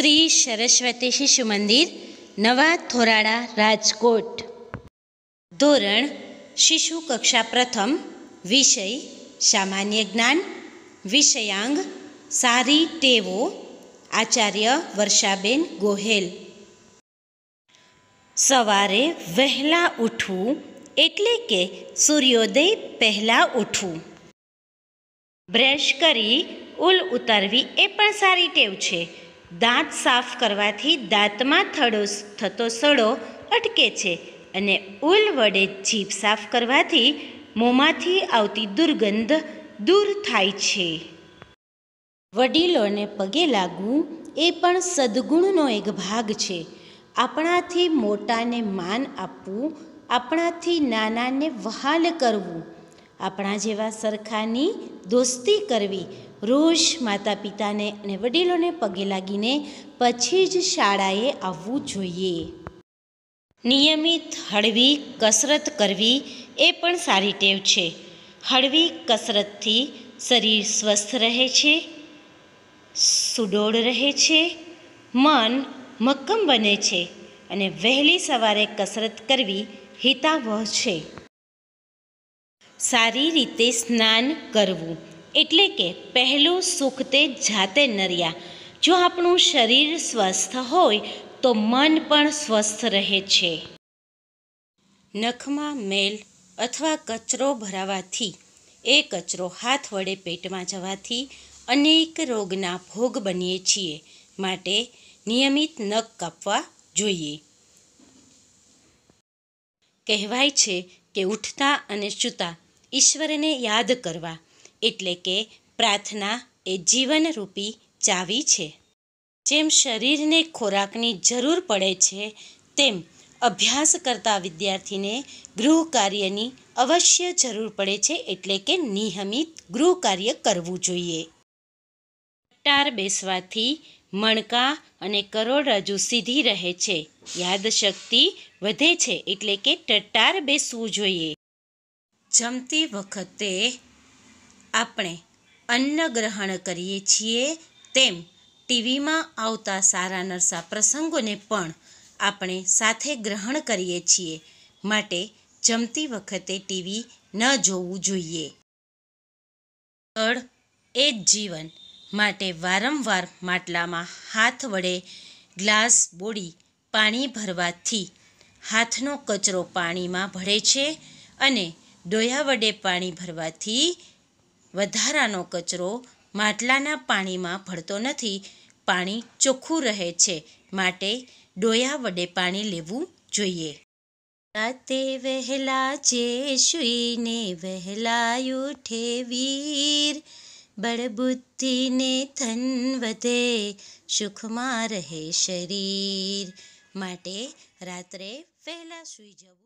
શ્રી સરસ્વતી શિશુ મંદિર નવા થોરાળા રાજકોટ ધોરણ શિશુ કક્ષા પ્રથમ વિષય સામાન્ય જ્ઞાન વિષયાંગ સારી ટેવો આચાર્ય વર્ષાબેન ગોહેલ સવારે વહેલા ઉઠવું એટલે કે સૂર્યોદય પહેલાં ઉઠવું બ્રશ કરી ઉલ ઉતારવી એ પણ સારી ટેવ છે દાંત સાફ કરવાથી દાંતમાં થડો થતો સડો અટકે છે અને ઉલ વડે જીભ સાફ કરવાથી મોંમાંથી આવતી દુર્ગંધ દૂર થાય છે વડીલોને પગે લાગવું એ પણ સદગુણનો એક ભાગ છે આપણાથી મોટાને માન આપવું આપણાથી નાનાને વહાલ કરવું આપણા જેવા સરખાની દોસ્તી કરવી રોજ માતા પિતાને અને વડીલોને પગે લાગીને પછી જ શાળાએ આવવું જોઈએ નિયમિત હળવી કસરત કરવી એ પણ સારી ટેવ છે હળવી કસરતથી શરીર સ્વસ્થ રહે છે સુડોળ રહે છે મન મક્કમ બને છે અને વહેલી સવારે કસરત કરવી હિતાવહ છે સારી રીતે સ્નાન કરવું એટલે કે પહેલું સુખ તે જાતે નર્યા જો આપણું શરીર સ્વસ્થ હોય તો મન પણ સ્વસ્થ રહે છે નખમાં મેલ અથવા કચરો ભરાવાથી એ કચરો હાથ વડે પેટમાં જવાથી અનેક રોગના ભોગ બનીએ છીએ માટે નિયમિત નખ કાપવા જોઈએ કહેવાય છે કે ઉઠતા અને સૂતા ઈશ્વરને યાદ કરવા એટલે કે પ્રાર્થના એ જીવનરૂપી ચાવી છે જેમ શરીરને ખોરાકની જરૂર પડે છે તેમ અભ્યાસ કરતા વિદ્યાર્થીને ગૃહ કાર્યની અવશ્ય જરૂર પડે છે એટલે કે નિયમિત ગૃહ કાર્ય કરવું જોઈએ ટાર બેસવાથી મણકા અને કરોડરજ્જુ સીધી રહે છે યાદશક્તિ વધે છે એટલે કે ટટ્ટાર બેસવું જોઈએ જમતી વખતે આપણે અન્ન ગ્રહણ કરીએ છીએ તેમ ટીવીમાં આવતા સારા નરસા પ્રસંગોને પણ આપણે સાથે ગ્રહણ કરીએ છીએ માટે જમતી વખતે ટીવી ન જોવું જોઈએ સ્થળ એ જ જીવન માટે વારંવાર માટલામાં હાથ વડે ગ્લાસ બોડી પાણી ભરવાથી હાથનો કચરો પાણીમાં ભળે છે અને ડોયા વડે પાણી ભરવાથી વધારાનો કચરો માટલાના પાણીમાં ભળતો નથી પાણી ચોખ્ખું રહે છે માટે ડોયા વડે પાણી લેવું જોઈએ રાતે વહેલા જે સુઈને વહેલાયું ઉઠે વીર બળબુદ્ધિને ધન વધે સુખમાં રહે શરીર માટે રાત્રે વહેલા સૂઈ જવું